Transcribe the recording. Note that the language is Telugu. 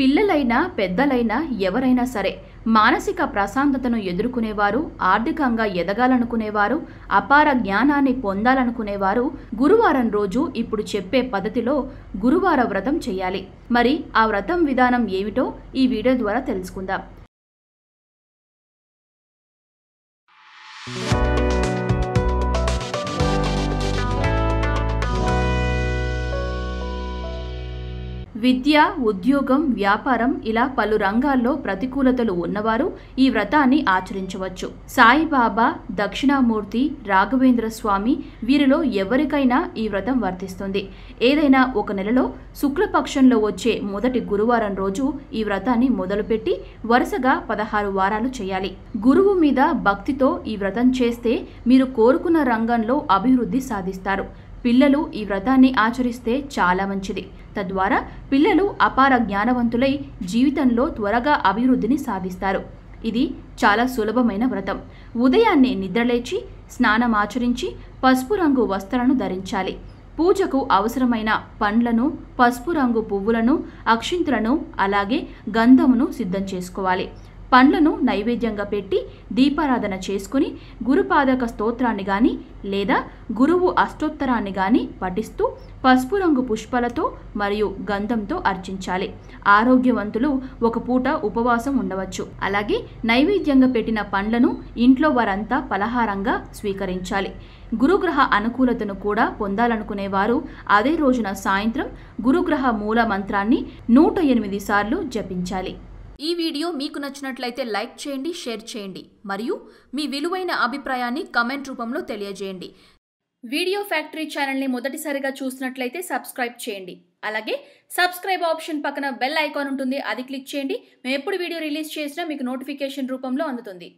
పిల్లలైనా పెద్దలైనా ఎవరైనా సరే మానసిక ప్రశాంతతను ఎదుర్కొనేవారు ఆర్థికంగా ఎదగాలనుకునేవారు అపార జ్ఞానాన్ని పొందాలనుకునేవారు గురువారం రోజు ఇప్పుడు చెప్పే పద్ధతిలో గురువార వ్రతం చేయాలి మరి ఆ వ్రతం విధానం ఏమిటో ఈ వీడియో ద్వారా తెలుసుకుందాం విద్య ఉద్యోగం వ్యాపారం ఇలా పలు రంగాల్లో ప్రతికూలతలు ఉన్నవారు ఈ వ్రతాన్ని ఆచరించవచ్చు సాయిబాబా దక్షిణామూర్తి రాఘవేంద్ర స్వామి వీరిలో ఎవరికైనా ఈ వ్రతం వర్తిస్తుంది ఏదైనా ఒక నెలలో శుక్లపక్షంలో వచ్చే మొదటి గురువారం రోజు ఈ వ్రతాన్ని మొదలుపెట్టి వరుసగా పదహారు వారాలు చేయాలి గురువు మీద భక్తితో ఈ వ్రతం చేస్తే మీరు కోరుకున్న రంగంలో అభివృద్ధి సాధిస్తారు పిల్లలు ఈ వ్రతాన్ని ఆచరిస్తే చాలా మంచిది తద్వారా పిల్లలు అపార జ్ఞానవంతులై జీవితంలో త్వరగా అభివృద్ధిని సాధిస్తారు ఇది చాలా సులభమైన వ్రతం ఉదయాన్నే నిద్రలేచి స్నానం ఆచరించి పసుపు రంగు వస్త్రాలను ధరించాలి పూజకు అవసరమైన పండ్లను పసుపు రంగు పువ్వులను అక్షింతలను అలాగే గంధమును సిద్ధం చేసుకోవాలి పండ్లను నైవేద్యంగా పెట్టి దీపారాధన చేసుకుని గురుపాదక స్తోత్రాన్ని కానీ లేదా గురువు అష్టోత్తరాన్ని కానీ పఠిస్తూ పసుపు రంగు పుష్పాలతో మరియు గంధంతో అర్చించాలి ఆరోగ్యవంతులు ఒక పూట ఉపవాసం ఉండవచ్చు అలాగే నైవేద్యంగా పెట్టిన పండ్లను ఇంట్లో వారంతా పలహారంగా స్వీకరించాలి గురుగ్రహ అనుకూలతను కూడా పొందాలనుకునేవారు అదే రోజున సాయంత్రం గురుగ్రహ మూల మంత్రాన్ని నూట ఎనిమిది సార్లు జపించాలి ఈ వీడియో మీకు నచ్చినట్లయితే లైక్ చేయండి షేర్ చేయండి మరియు మీ విలువైన అభిప్రాయాన్ని కమెంట్ రూపంలో తెలియజేయండి వీడియో ఫ్యాక్టరీ ఛానల్ని మొదటిసారిగా చూసినట్లయితే సబ్స్క్రైబ్ చేయండి అలాగే సబ్స్క్రైబ్ ఆప్షన్ పక్కన బెల్ ఐకాన్ ఉంటుంది అది క్లిక్ చేయండి మేము ఎప్పుడు వీడియో రిలీజ్ చేసినా మీకు నోటిఫికేషన్ రూపంలో అందుతుంది